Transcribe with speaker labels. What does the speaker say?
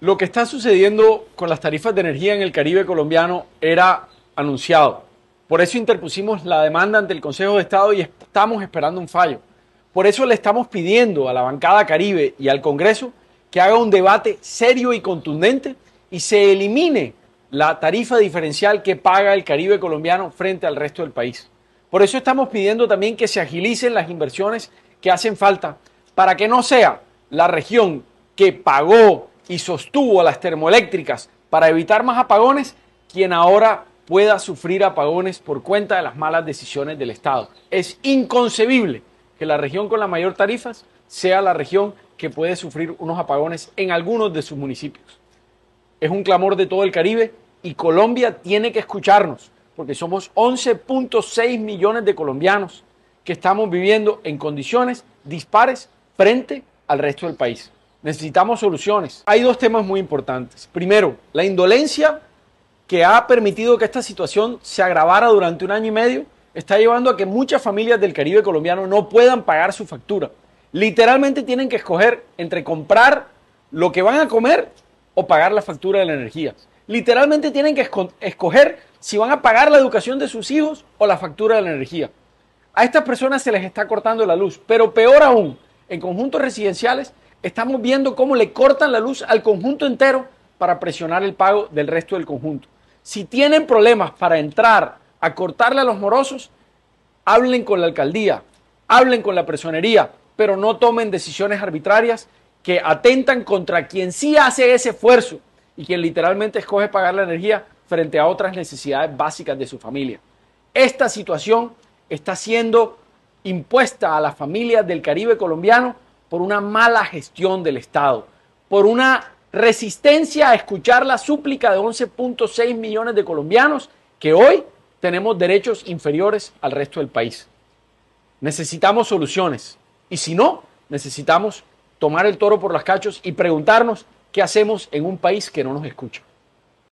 Speaker 1: Lo que está sucediendo con las tarifas de energía en el Caribe colombiano era anunciado. Por eso interpusimos la demanda ante el Consejo de Estado y estamos esperando un fallo. Por eso le estamos pidiendo a la bancada Caribe y al Congreso que haga un debate serio y contundente y se elimine la tarifa diferencial que paga el Caribe colombiano frente al resto del país. Por eso estamos pidiendo también que se agilicen las inversiones que hacen falta para que no sea la región que pagó y sostuvo a las termoeléctricas para evitar más apagones, quien ahora pueda sufrir apagones por cuenta de las malas decisiones del Estado. Es inconcebible que la región con las mayor tarifas sea la región que puede sufrir unos apagones en algunos de sus municipios. Es un clamor de todo el Caribe y Colombia tiene que escucharnos, porque somos 11.6 millones de colombianos que estamos viviendo en condiciones dispares frente al resto del país. Necesitamos soluciones. Hay dos temas muy importantes. Primero, la indolencia que ha permitido que esta situación se agravara durante un año y medio está llevando a que muchas familias del Caribe colombiano no puedan pagar su factura. Literalmente tienen que escoger entre comprar lo que van a comer o pagar la factura de la energía. Literalmente tienen que escoger si van a pagar la educación de sus hijos o la factura de la energía. A estas personas se les está cortando la luz, pero peor aún, en conjuntos residenciales estamos viendo cómo le cortan la luz al conjunto entero para presionar el pago del resto del conjunto. Si tienen problemas para entrar a cortarle a los morosos, hablen con la alcaldía, hablen con la personería, pero no tomen decisiones arbitrarias que atentan contra quien sí hace ese esfuerzo y quien literalmente escoge pagar la energía frente a otras necesidades básicas de su familia. Esta situación está siendo impuesta a las familias del Caribe colombiano por una mala gestión del Estado, por una resistencia a escuchar la súplica de 11.6 millones de colombianos que hoy tenemos derechos inferiores al resto del país. Necesitamos soluciones y si no, necesitamos tomar el toro por las cachos y preguntarnos qué hacemos en un país que no nos escucha.